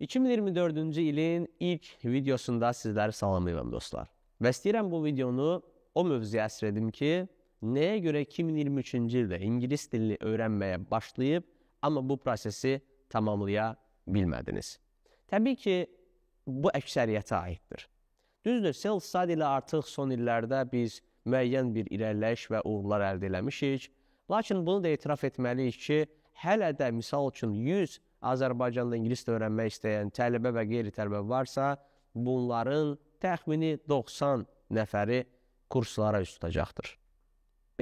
2024-cü ilin ilk videosunda sizləri salamlayıram dostlar. Və istəyirəm bu videonu o mövzuya əsr edim ki, nəyə görə 2023-cü ildə ingilis dilini öyrənməyə başlayıb, amma bu prosesi tamamlaya bilmədiniz. Təbii ki, bu əksəriyyətə aiddir. Düzdür, sales side ilə artıq son illərdə biz müəyyən bir irəliləyiş və uğurlar əldə eləmişik. Lakin bunu da etiraf etməliyik ki, hələ də misal üçün 100 Azərbaycanda ingilis dili öyrənmək istəyən tələbə və qeyri-tələbə varsa, bunların təxmini 90 nəfəri kurslara üst tutacaqdır.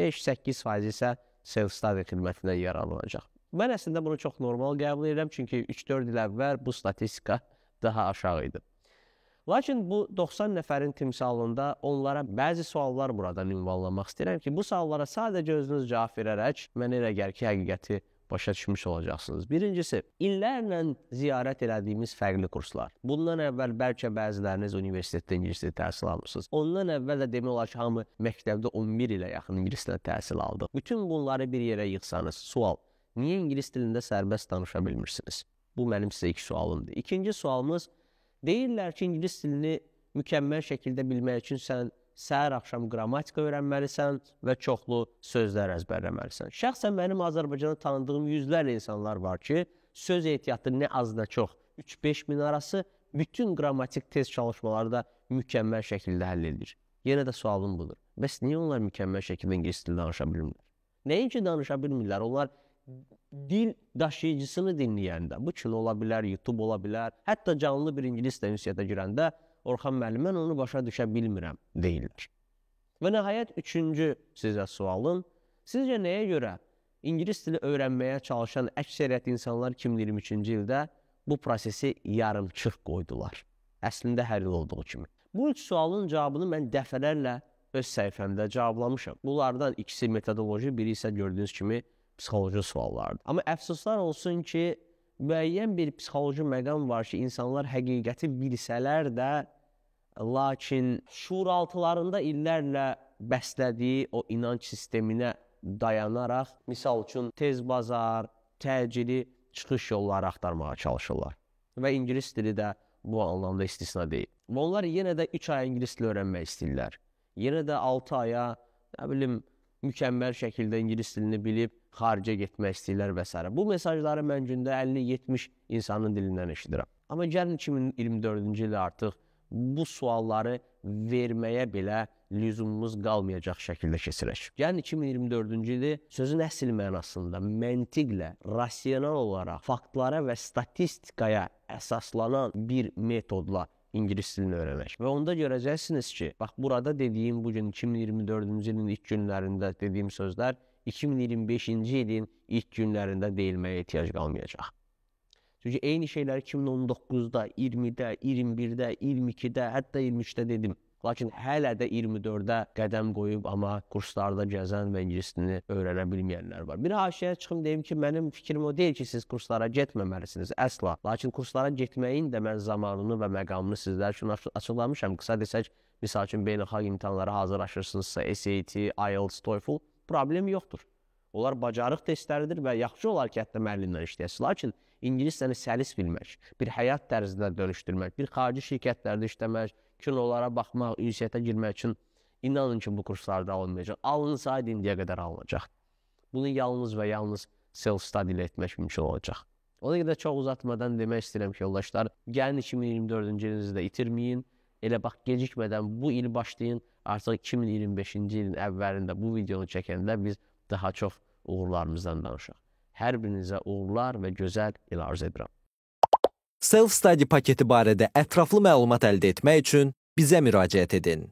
5-8% isə self-study xidmətindən yararlanacaq. Mən əslində bunu çox normal qəbul edirəm, çünki 3-4 il əvvəl bu statistika daha aşağı idi. Lakin bu 90 nəfərin timsalında onlara bəzi suallar buradan ünvanlamaq istəyirəm ki, bu suallara sadəcə özünüz cavab verərək mənə elə gəlir ki, həqiqəti başa düşmüş olacaqsınız. Birincisi, illərlə ziyarət elədiyimiz fərqli kurslar. Bundan əvvəl bəlkə bəziləriniz universitetdə ingilis dili təhsil almısınız. Ondan əvvəl də demək olar ki, hamı məktəbdə 11 ilə yaxın ingilis dili təhsil aldı. Bütün bunları bir yerə yığsanız, sual: Niyə ingilis dilində sərbəst danışa bilmirsiniz? Bu mənim sizə ilk sualımdır. İkinci sualımız deyirlər ki, ingilis dilini mükəmməl şəkildə bilmək üçün sən səhər axşam qrammatika öyrənməlisən və çoxlu sözlər əzbərləməlisən. Şəxsən mənim Azərbaycanda tanıdığım yüzlərlə insanlar var ki, söz ehtiyatı nə az nə çox 3-5 min arası bütün qrammatik test çalışmaları da mükəmməl şəkildə həll edir. Yenə də sualım budur. Bəs niyə onlar mükəmməl şəkildə ingilis dilini danışa bilmirlər? Nəinki danışa bilmirlər, onlar dil daşıyıcısını dinləyəndə, bu kino ola bilər, YouTube ola bilər, hətta canlı bir ingilis dilində ünsiyyətə girəndə Orxan müəllim mən onu başa düşə bilmirəm deyirlər. Və nəhayət üçüncü sizə sualım, sizcə nəyə görə ingilis dili öyrənməyə çalışan əksəriyyət insanlar 2023-cü ildə bu prosesi yarımçıq qoydular? Əslində hər il olduğu kimi. Bu üç sualın cavabını mən dəfələrlə öz səhifəmdə cavablamışam. Bunlardan ikisi metodoloji, biri isə gördüyünüz kimi psixoloji suallardır. Amma əfsuslar olsun ki, müəyyən bir psixoloji məqam var ki, insanlar həqiqəti bilsələr də, lakin şuuraltılarında illərlə bəslədiyi o inanc sisteminə dayanaraq, misal üçün tez bazar, təcili çıxış yolları axtarmağa çalışırlar. Və ingilis dili də bu anlamda istisna deyil. Və onlar yenə də 3 ay ingilis dili öyrənmək istəyirlər. Yenə də 6 aya, nə bilim, mükəmməl şəkildə ingilis dilini bilib xaricə getmək istəyirlər və s. Bu mesajları mən gündə 50-70 insanın dilindən eşidirəm. Amma gəlin 2024-cü ildə artıq bu sualları verməyə belə lüzumumuz qalmayacaq şəkildə keçirək. Gəlin 2024-cü ili sözün əsl mənasında məntiqlə, rasional olaraq faktlara və statistikaya əsaslanan bir metodla ingilis dilini öyrənmək. Və onda görəcəksiniz ki, bax burada dediyim bu gün 2024-cü ilin ilk günlərində dediyim sözlər 2025-ci ilin ilk günlərində deyilməyə ehtiyac qalmayacaq. Çünki eyni şeyləri 2019-da, 20-də, 21-də, 22-də, hətta 23-də dedim. Lakin hələ də 24-də qədəm qoyub amma kurslarda gəzən və ingilis dilini öyrənə bilməyənlər var. Bir haşiyəyə çıxım deyim ki, mənim fikrim o deyil ki, siz kurslara getməməlisiniz əsla. Lakin kurslara getməyin də mən zamanını və məqamını sizlər üçün açıqlamışam. Qısa desək, misal üçün beynəlxalq imtahanlara hazırlaşırsınızsa, SAT, IELTS, TOEFL problem yoxdur. Onlar bacarıq testləridir və yaxşı olar ki, hətta müəllimlə işləyəsiniz. Lakin ingiliscəni səlis bilmək, bir həyat tərzinə dönüşdürmək, bir xarici şirkətlərdə işləmək, kinolara baxmaq, ünsiyyətə girmək üçün inanın ki, bu kurslarda alınmayacaq. Alınsaydı indiyə qədər alınacaq. Bunu yalnız və yalnız self-study ilə etmək mümkün olacaq. Ona görə çox uzatmadan demək istəyirəm ki, yoldaşlar, gəlin 2024-cü ilinizi də itirməyin. Elə bax gecikmədən bu il başlayın. Artıq 2025-ci ilin əvvəlində bu videonu çəkəndə biz daha çox uğurlarımızdan danışaq. Hər birinizə uğurlar və gözəl il arzu edirəm. Self-study paketi barədə ətraflı məlumat əldə etmək üçün bizə müraciət edin.